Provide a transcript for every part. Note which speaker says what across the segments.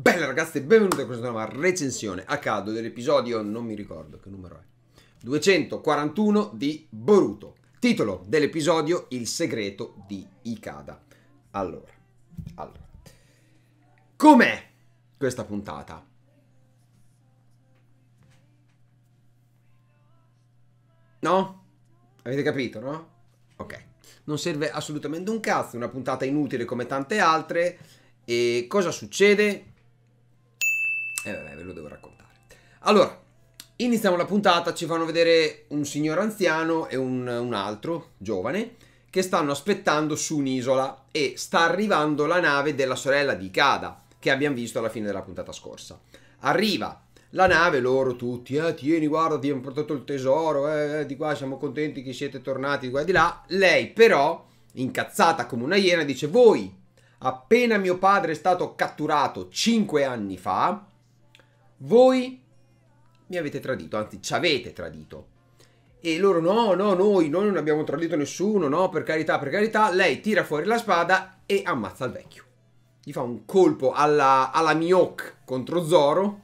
Speaker 1: Bella ragazzi, e benvenuti a questa nuova recensione a caldo dell'episodio, non mi ricordo che numero è, 241 di Boruto. Titolo dell'episodio Il segreto di Ikada. Allora, allora. Com'è questa puntata? No? Avete capito, no? Ok. Non serve assolutamente un cazzo, una puntata inutile come tante altre. E cosa succede? E vabbè, ve lo devo raccontare. Allora, iniziamo la puntata, ci fanno vedere un signor anziano e un, un altro, giovane, che stanno aspettando su un'isola e sta arrivando la nave della sorella di Kada, che abbiamo visto alla fine della puntata scorsa. Arriva la nave, loro tutti, eh, tieni, guarda, ti hanno portato il tesoro, eh, eh, di qua siamo contenti che siete tornati, di qua e di là. Lei però, incazzata come una iena, dice, voi, appena mio padre è stato catturato 5 anni fa, voi mi avete tradito, anzi ci avete tradito. E loro no, no, noi, noi non abbiamo tradito nessuno, no, per carità, per carità. Lei tira fuori la spada e ammazza il vecchio. Gli fa un colpo alla, alla Miyok contro Zoro,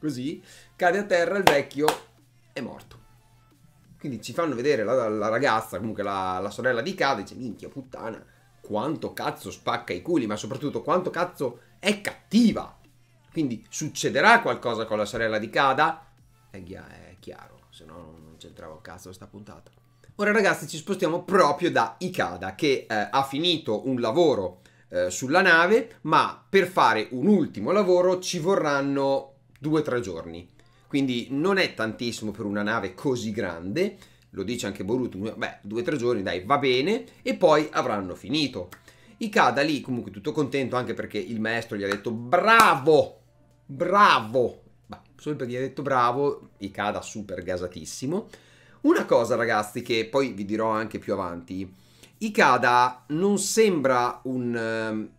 Speaker 1: così, cade a terra, il vecchio è morto. Quindi ci fanno vedere la, la ragazza, comunque la, la, sorella di Kade, dice minchia puttana, quanto cazzo spacca i culi, ma soprattutto quanto cazzo è cattiva. Quindi succederà qualcosa con la sorella di Kada? Eh, è, chiaro, se no non c'entrava un cazzo questa puntata. Ora ragazzi ci spostiamo proprio da Ikada che eh, ha finito un lavoro eh, sulla nave ma per fare un ultimo lavoro ci vorranno due o tre giorni. Quindi non è tantissimo per una nave così grande, lo dice anche Boruto, beh due o tre giorni dai va bene e poi avranno finito. Ikada lì comunque tutto contento anche perché il maestro gli ha detto bravo bravo, bah, solo perché gli ha detto bravo, Ikada super gasatissimo. Una cosa ragazzi che poi vi dirò anche più avanti, Ikada non sembra un, um,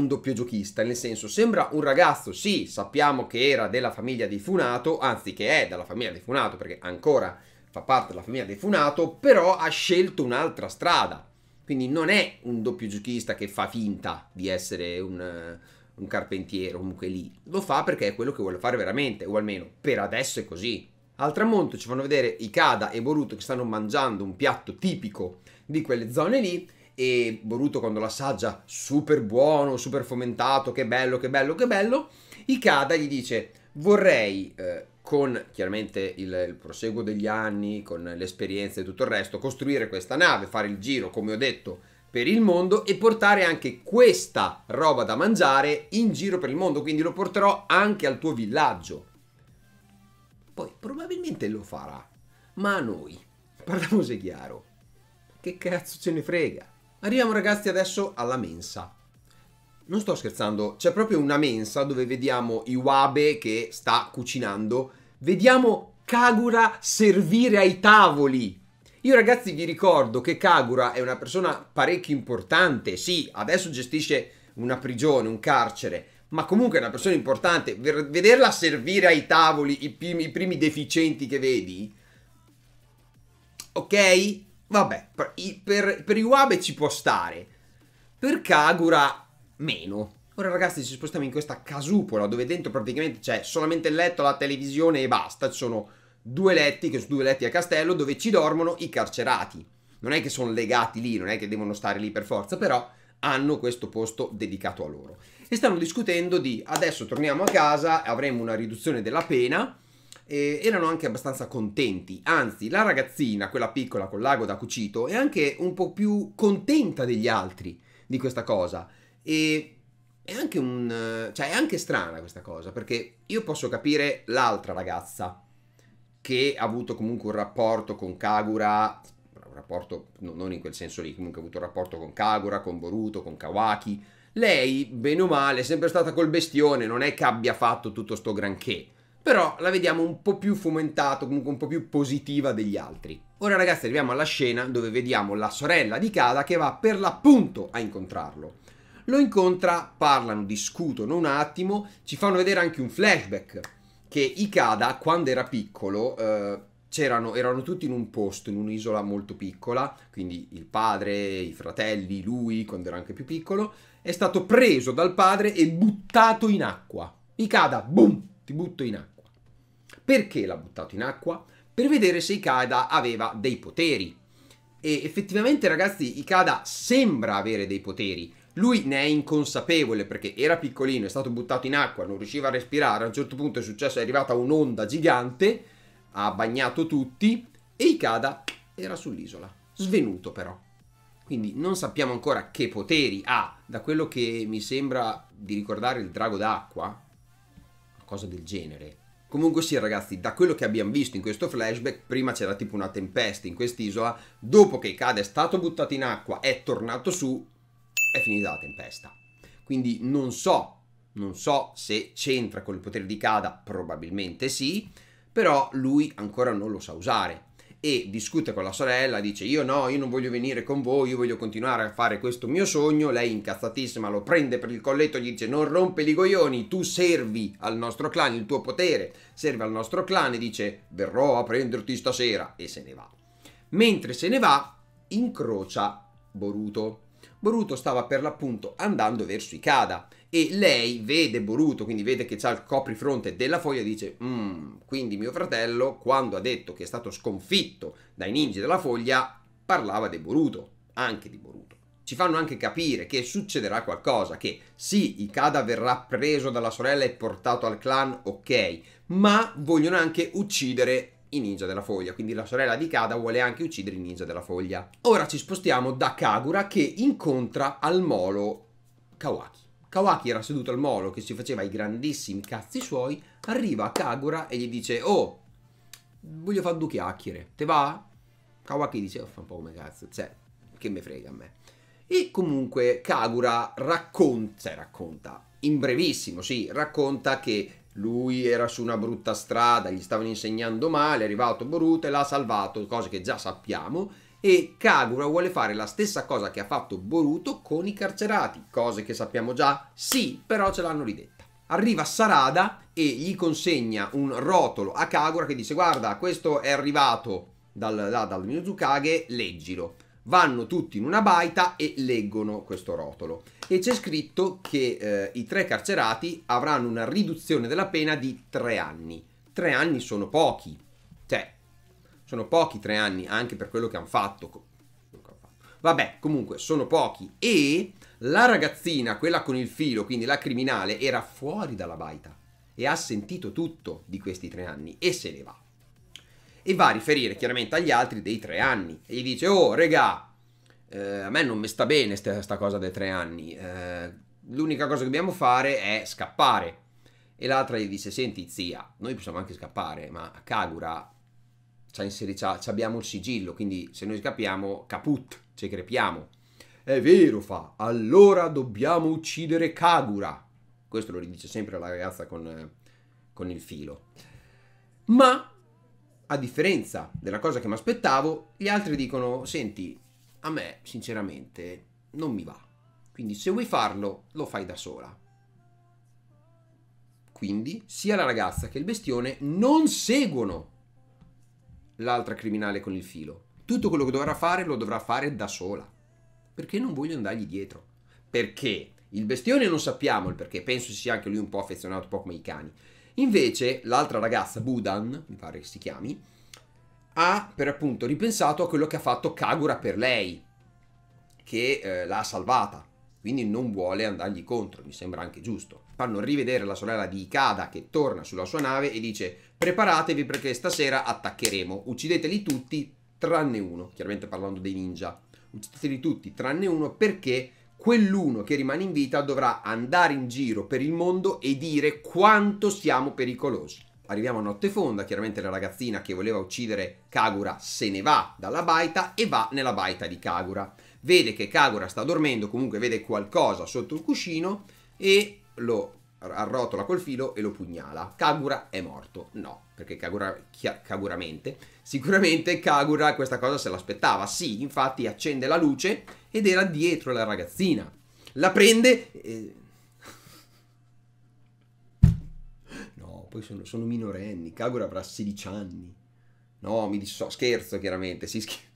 Speaker 1: un doppio giochista, nel senso sembra un ragazzo, sì, sappiamo che era della famiglia di Funato, anzi che è dalla famiglia di Funato perché ancora fa parte della famiglia di Funato, però ha scelto un'altra strada. Quindi non è un doppio giochista che fa finta di essere un, uh, un carpentiere, comunque lì. Lo fa perché è quello che vuole fare veramente, o almeno per adesso è così. Al tramonto ci fanno vedere Ikada e Boruto che stanno mangiando un piatto tipico di quelle zone lì e Boruto quando l'assaggia super buono, super fomentato, che bello, che bello, che bello, Ikada gli dice vorrei eh, con chiaramente il, il, proseguo degli anni, con l'esperienza e tutto il resto, costruire questa nave, fare il giro, come ho detto, per il mondo e portare anche questa roba da mangiare in giro per il mondo, quindi lo porterò anche al tuo villaggio. Poi probabilmente lo farà, ma a noi, parliamoci chiaro, che cazzo ce ne frega? Arriviamo ragazzi adesso alla mensa. Non sto scherzando, c'è proprio una mensa dove vediamo Iwabe che sta cucinando, vediamo Kagura servire ai tavoli io ragazzi vi ricordo che Kagura è una persona parecchio importante, sì, adesso gestisce una prigione, un carcere, ma comunque è una persona importante. Vederla servire ai tavoli i primi, i primi deficienti che vedi, ok? Vabbè, per, per, Iwabe ci può stare, per Kagura meno. Ora ragazzi ci spostiamo in questa casupola dove dentro praticamente c'è solamente il letto, la televisione e basta, ci sono due letti, che sono due letti a castello, dove ci dormono i carcerati. Non è che sono legati lì, non è che devono stare lì per forza, però hanno questo posto dedicato a loro. E stanno discutendo di adesso torniamo a casa, avremo una riduzione della pena. E erano anche abbastanza contenti, anzi la ragazzina, quella piccola con l'ago da cucito, è anche un po' più contenta degli altri di questa cosa. E è anche, un, cioè, è anche strana questa cosa, perché io posso capire l'altra ragazza che ha avuto comunque un rapporto con Kagura, un rapporto non in quel senso lì, comunque ha avuto un rapporto con Kagura, con Boruto, con Kawaki. Lei, bene o male, è sempre stata col bestione, non è che abbia fatto tutto sto granché. Però la vediamo un po' più fomentata, comunque un po' più positiva degli altri. Ora ragazzi arriviamo alla scena dove vediamo la sorella di Kada che va per l'appunto a incontrarlo lo incontra, parlano, discutono un attimo, ci fanno vedere anche un flashback che Ikada, quando era piccolo, eh, c'erano, erano tutti in un posto, in un'isola molto piccola, quindi il padre, i fratelli, lui, quando era anche più piccolo, è stato preso dal padre e buttato in acqua. Ikada, boom, ti butto in acqua. Perché l'ha buttato in acqua? Per vedere se Ikada aveva dei poteri. E effettivamente, ragazzi, Ikada sembra avere dei poteri, lui ne è inconsapevole perché era piccolino, è stato buttato in acqua, non riusciva a respirare, a un certo punto è successo, è arrivata un'onda gigante, ha bagnato tutti e Ikada era sull'isola, svenuto però. Quindi non sappiamo ancora che poteri ha, da quello che mi sembra di ricordare il drago d'acqua, una cosa del genere. Comunque sì ragazzi, da quello che abbiamo visto in questo flashback, prima c'era tipo una tempesta in quest'isola, dopo che Ikada è stato buttato in acqua, è tornato su, è finita la tempesta. Quindi non so, non so se c'entra con il potere di Kada, probabilmente sì, però lui ancora non lo sa usare e discute con la sorella, dice io no, io non voglio venire con voi, io voglio continuare a fare questo mio sogno, lei incazzatissima lo prende per il colletto e gli dice non rompe i goioni, tu servi al nostro clan, il tuo potere serve al nostro clan e dice verrò a prenderti stasera e se ne va. Mentre se ne va incrocia Boruto Boruto stava per l'appunto andando verso Ikada e lei vede Boruto, quindi vede che c'ha il coprifronte della foglia e dice mm, quindi mio fratello quando ha detto che è stato sconfitto dai ninja della foglia parlava di Boruto, anche di Boruto. Ci fanno anche capire che succederà qualcosa, che sì, Ikada verrà preso dalla sorella e portato al clan, ok, ma vogliono anche uccidere i ninja della foglia, quindi la sorella di Kada vuole anche uccidere i ninja della foglia. Ora ci spostiamo da Kagura che incontra al molo Kawaki. Kawaki era seduto al molo che si faceva i grandissimi cazzi suoi, arriva a Kagura e gli dice «Oh, voglio fare due chiacchiere, te va?» Kawaki dice «Oh, fa un po' come cazzo, cioè, che me frega a me». E comunque Kagura racconta, cioè racconta, in brevissimo, sì, racconta che lui era su una brutta strada, gli stavano insegnando male, è arrivato Boruto e l'ha salvato, cose che già sappiamo, e Kagura vuole fare la stessa cosa che ha fatto Boruto con i carcerati, cose che sappiamo già, sì, però ce l'hanno ridetta. Arriva Sarada e gli consegna un rotolo a Kagura che dice guarda questo è arrivato dal, da, dal Miyazukage, leggilo vanno tutti in una baita e leggono questo rotolo. E c'è scritto che eh, i tre carcerati avranno una riduzione della pena di tre anni. Tre anni sono pochi, cioè sono pochi tre anni anche per quello che hanno fatto. Vabbè, comunque sono pochi. E la ragazzina, quella con il filo, quindi la criminale, era fuori dalla baita e ha sentito tutto di questi tre anni e se ne va e va a riferire chiaramente agli altri dei tre anni e gli dice oh regà eh, a me non mi sta bene questa cosa dei tre anni eh, l'unica cosa che dobbiamo fare è scappare e l'altra gli dice senti zia noi possiamo anche scappare ma a Kagura abbiamo il sigillo quindi se noi scappiamo caput ci crepiamo è vero fa allora dobbiamo uccidere Kagura questo lo ridice sempre la ragazza con, eh, con il filo ma a differenza della cosa che mi aspettavo, gli altri dicono, senti, a me sinceramente non mi va. Quindi se vuoi farlo, lo fai da sola. Quindi sia la ragazza che il bestione non seguono l'altra criminale con il filo. Tutto quello che dovrà fare lo dovrà fare da sola. Perché non voglio andargli dietro. Perché il bestione non sappiamo il perché, penso sia anche lui un po' affezionato, un po' come i cani. Invece l'altra ragazza, Budan, mi pare che si chiami, ha per appunto ripensato a quello che ha fatto Kagura per lei, che eh, l'ha salvata, quindi non vuole andargli contro, mi sembra anche giusto. Fanno rivedere la sorella di Ikada che torna sulla sua nave e dice preparatevi perché stasera attaccheremo, uccideteli tutti tranne uno, chiaramente parlando dei ninja, uccideteli tutti tranne uno perché quell'uno che rimane in vita dovrà andare in giro per il mondo e dire quanto siamo pericolosi. Arriviamo a notte fonda, chiaramente la ragazzina che voleva uccidere Kagura se ne va dalla baita e va nella baita di Kagura. Vede che Kagura sta dormendo, comunque vede qualcosa sotto il cuscino e lo arrotola col filo e lo pugnala. Kagura è morto. No, perché Kagura, chia, Kaguramente, sicuramente Kagura questa cosa se l'aspettava. Sì, infatti accende la luce ed era dietro la ragazzina. La prende e... No, poi sono, sono minorenni, Kagura avrà 16 anni. No, mi disso, scherzo chiaramente, si scherza.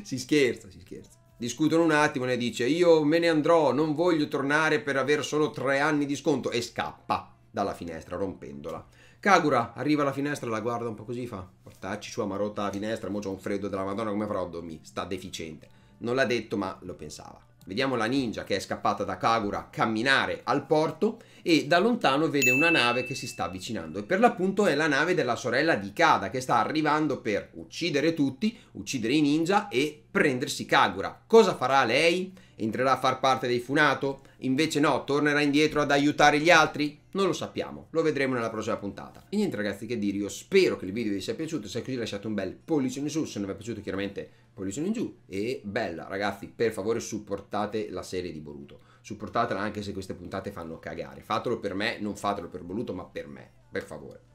Speaker 1: si scherza, si scherza. Discutono un attimo, ne dice io me ne andrò, non voglio tornare per aver solo tre anni di sconto e scappa dalla finestra rompendola. Kagura arriva alla finestra, la guarda un po' così, fa portarci su ma rotta la finestra, mo c'è un freddo della madonna, come farò a dormire? Sta deficiente. Non l'ha detto ma lo pensava. Vediamo la ninja che è scappata da Kagura camminare al porto e da lontano vede una nave che si sta avvicinando e per l'appunto è la nave della sorella di Kada che sta arrivando per uccidere tutti, uccidere i ninja e prendersi Kagura. Cosa farà lei? Entrerà a far parte dei Funato? Invece no, tornerà indietro ad aiutare gli altri? Non lo sappiamo, lo vedremo nella prossima puntata. E niente ragazzi che dire, io spero che il video vi sia piaciuto, se è così lasciate un bel pollice in su, se non vi è piaciuto chiaramente pollice in giù e bella ragazzi, per favore supportate la serie di Boruto, supportatela anche se queste puntate fanno cagare, fatelo per me, non fatelo per Boruto ma per me, per favore.